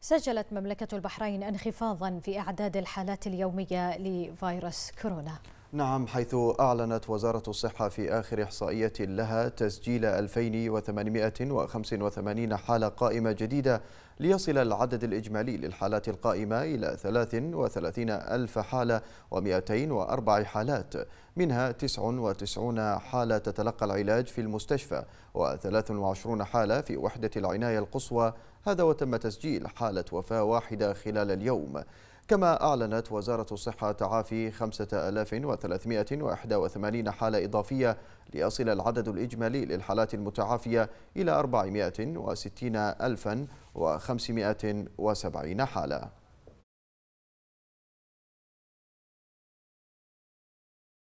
سجلت مملكة البحرين انخفاضا في أعداد الحالات اليومية لفيروس كورونا نعم حيث أعلنت وزارة الصحة في آخر إحصائية لها تسجيل 2885 حالة قائمة جديدة ليصل العدد الإجمالي للحالات القائمة إلى 33 ألف حالة و204 حالات منها 99 حالة تتلقى العلاج في المستشفى و23 حالة في وحدة العناية القصوى هذا وتم تسجيل حالة وفاة واحدة خلال اليوم كما أعلنت وزارة الصحة تعافي 5381 حالة إضافية ليصل العدد الإجمالي للحالات المتعافية إلى 460570 حالة